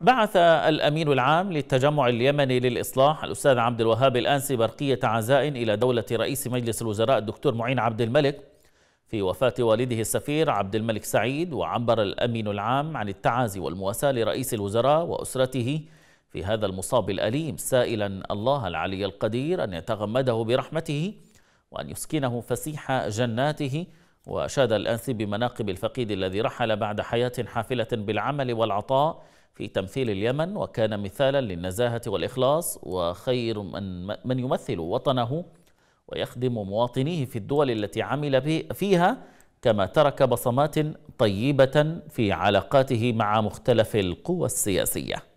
بعث الأمين العام للتجمع اليمني للإصلاح الأستاذ عبد الوهاب الأنسي برقية عزاء إلى دولة رئيس مجلس الوزراء الدكتور معين عبد الملك في وفاة والده السفير عبد الملك سعيد وعبر الأمين العام عن التعازي والمواساة لرئيس الوزراء وأسرته في هذا المصاب الأليم سائلا الله العلي القدير أن يتغمده برحمته وأن يسكنه فسيح جناته وأشاد الآنسي بمناقب الفقيد الذي رحل بعد حياة حافلة بالعمل والعطاء في تمثيل اليمن وكان مثالا للنزاهة والإخلاص وخير من, من يمثل وطنه ويخدم مواطنيه في الدول التي عمل فيها كما ترك بصمات طيبة في علاقاته مع مختلف القوى السياسية